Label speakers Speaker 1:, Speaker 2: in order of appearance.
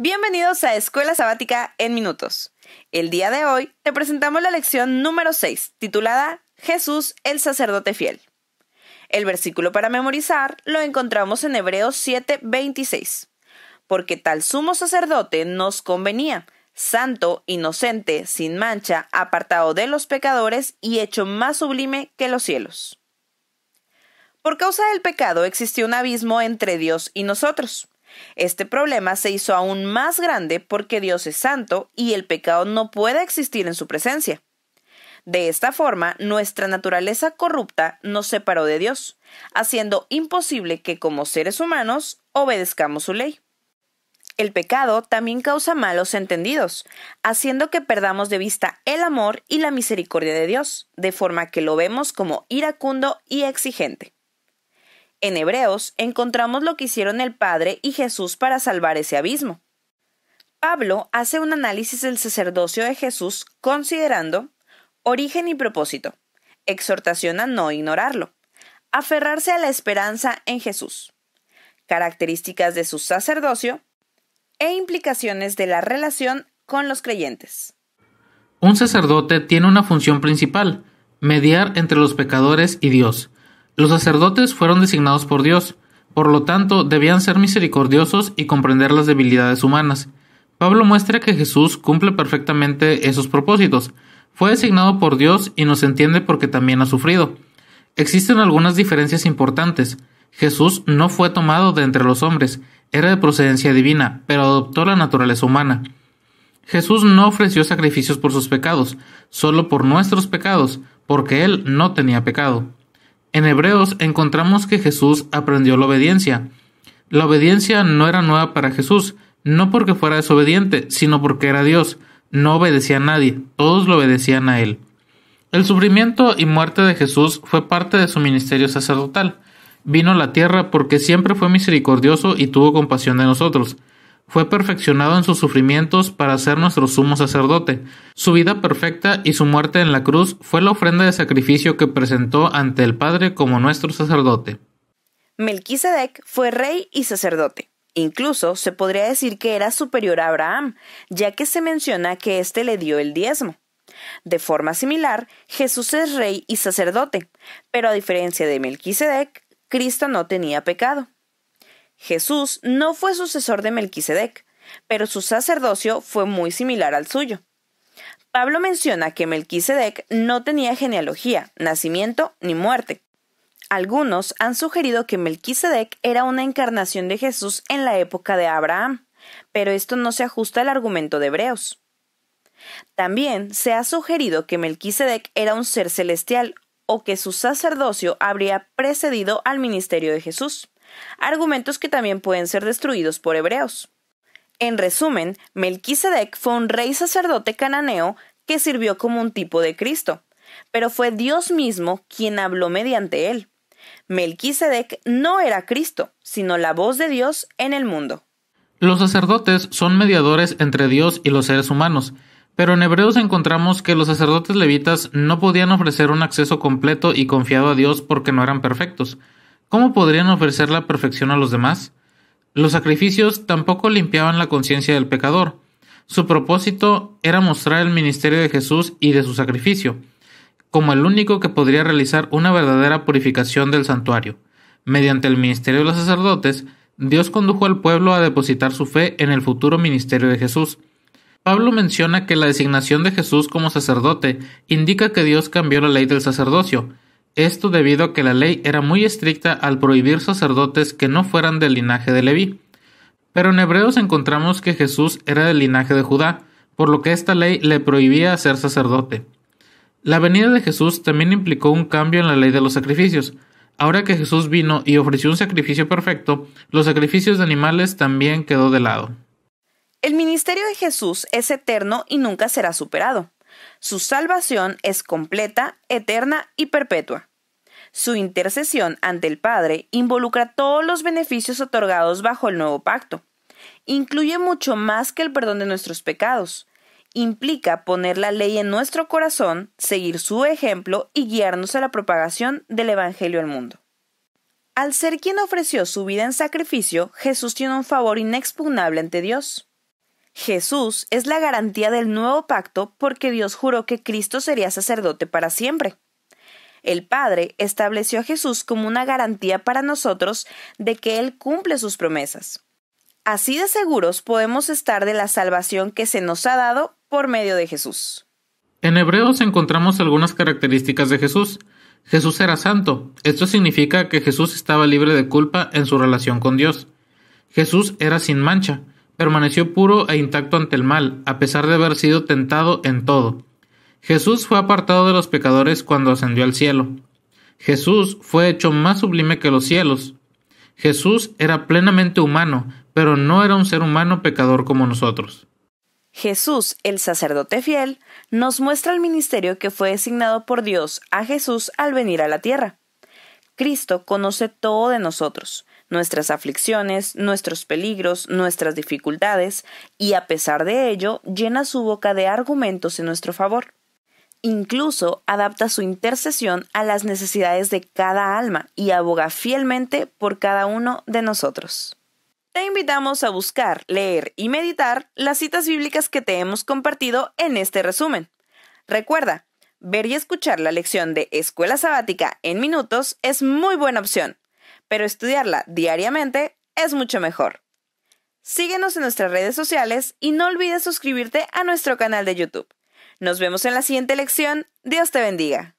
Speaker 1: Bienvenidos a Escuela Sabática en Minutos. El día de hoy te presentamos la lección número 6, titulada Jesús el Sacerdote Fiel. El versículo para memorizar lo encontramos en Hebreos 7:26, porque tal sumo sacerdote nos convenía, santo, inocente, sin mancha, apartado de los pecadores y hecho más sublime que los cielos. Por causa del pecado existió un abismo entre Dios y nosotros. Este problema se hizo aún más grande porque Dios es santo y el pecado no puede existir en su presencia. De esta forma, nuestra naturaleza corrupta nos separó de Dios, haciendo imposible que como seres humanos obedezcamos su ley. El pecado también causa malos entendidos, haciendo que perdamos de vista el amor y la misericordia de Dios, de forma que lo vemos como iracundo y exigente. En Hebreos encontramos lo que hicieron el Padre y Jesús para salvar ese abismo. Pablo hace un análisis del sacerdocio de Jesús considerando origen y propósito, exhortación a no ignorarlo, aferrarse a la esperanza en Jesús, características de su sacerdocio e implicaciones de la relación con los creyentes.
Speaker 2: Un sacerdote tiene una función principal, mediar entre los pecadores y Dios. Los sacerdotes fueron designados por Dios, por lo tanto debían ser misericordiosos y comprender las debilidades humanas. Pablo muestra que Jesús cumple perfectamente esos propósitos. Fue designado por Dios y nos entiende porque también ha sufrido. Existen algunas diferencias importantes. Jesús no fue tomado de entre los hombres, era de procedencia divina, pero adoptó la naturaleza humana. Jesús no ofreció sacrificios por sus pecados, solo por nuestros pecados, porque Él no tenía pecado. En Hebreos encontramos que Jesús aprendió la obediencia. La obediencia no era nueva para Jesús, no porque fuera desobediente, sino porque era Dios. No obedecía a nadie, todos lo obedecían a él. El sufrimiento y muerte de Jesús fue parte de su ministerio sacerdotal. Vino a la tierra porque siempre fue misericordioso y tuvo compasión de nosotros fue perfeccionado en sus sufrimientos para ser nuestro sumo sacerdote. Su vida perfecta y su muerte en la cruz fue la ofrenda de sacrificio que presentó ante el Padre como nuestro sacerdote.
Speaker 1: Melquisedec fue rey y sacerdote. Incluso se podría decir que era superior a Abraham, ya que se menciona que éste le dio el diezmo. De forma similar, Jesús es rey y sacerdote, pero a diferencia de Melquisedec, Cristo no tenía pecado. Jesús no fue sucesor de Melquisedec, pero su sacerdocio fue muy similar al suyo. Pablo menciona que Melquisedec no tenía genealogía, nacimiento ni muerte. Algunos han sugerido que Melquisedec era una encarnación de Jesús en la época de Abraham, pero esto no se ajusta al argumento de Hebreos. También se ha sugerido que Melquisedec era un ser celestial o que su sacerdocio habría precedido al ministerio de Jesús argumentos que también pueden ser destruidos por hebreos. En resumen, Melquisedec fue un rey sacerdote cananeo que sirvió como un tipo de Cristo, pero fue Dios mismo quien habló mediante él. Melquisedec no era Cristo, sino la voz de Dios en el mundo.
Speaker 2: Los sacerdotes son mediadores entre Dios y los seres humanos, pero en Hebreos encontramos que los sacerdotes levitas no podían ofrecer un acceso completo y confiado a Dios porque no eran perfectos. ¿Cómo podrían ofrecer la perfección a los demás? Los sacrificios tampoco limpiaban la conciencia del pecador. Su propósito era mostrar el ministerio de Jesús y de su sacrificio, como el único que podría realizar una verdadera purificación del santuario. Mediante el ministerio de los sacerdotes, Dios condujo al pueblo a depositar su fe en el futuro ministerio de Jesús. Pablo menciona que la designación de Jesús como sacerdote indica que Dios cambió la ley del sacerdocio, esto debido a que la ley era muy estricta al prohibir sacerdotes que no fueran del linaje de Leví. Pero en Hebreos encontramos que Jesús era del linaje de Judá, por lo que esta ley le prohibía ser sacerdote. La venida de Jesús también implicó un cambio en la ley de los sacrificios. Ahora que Jesús vino y ofreció un sacrificio perfecto, los sacrificios de animales también quedó de lado.
Speaker 1: El ministerio de Jesús es eterno y nunca será superado. Su salvación es completa, eterna y perpetua. Su intercesión ante el Padre involucra todos los beneficios otorgados bajo el nuevo pacto. Incluye mucho más que el perdón de nuestros pecados. Implica poner la ley en nuestro corazón, seguir su ejemplo y guiarnos a la propagación del Evangelio al mundo. Al ser quien ofreció su vida en sacrificio, Jesús tiene un favor inexpugnable ante Dios. Jesús es la garantía del nuevo pacto porque Dios juró que Cristo sería sacerdote para siempre. El Padre estableció a Jesús como una garantía para nosotros de que Él cumple sus promesas. Así de seguros podemos estar de la salvación que se nos ha dado por medio de Jesús.
Speaker 2: En Hebreos encontramos algunas características de Jesús. Jesús era santo. Esto significa que Jesús estaba libre de culpa en su relación con Dios. Jesús era sin mancha. Permaneció puro e intacto ante el mal, a pesar de haber sido tentado en todo. Jesús fue apartado de los pecadores cuando ascendió al cielo. Jesús fue hecho más sublime que los cielos. Jesús era plenamente humano, pero no era un ser humano pecador como nosotros.
Speaker 1: Jesús, el sacerdote fiel, nos muestra el ministerio que fue designado por Dios a Jesús al venir a la tierra. Cristo conoce todo de nosotros, nuestras aflicciones, nuestros peligros, nuestras dificultades, y a pesar de ello llena su boca de argumentos en nuestro favor. Incluso adapta su intercesión a las necesidades de cada alma y aboga fielmente por cada uno de nosotros. Te invitamos a buscar, leer y meditar las citas bíblicas que te hemos compartido en este resumen. Recuerda, ver y escuchar la lección de Escuela Sabática en minutos es muy buena opción, pero estudiarla diariamente es mucho mejor. Síguenos en nuestras redes sociales y no olvides suscribirte a nuestro canal de YouTube. Nos vemos en la siguiente lección. Dios te bendiga.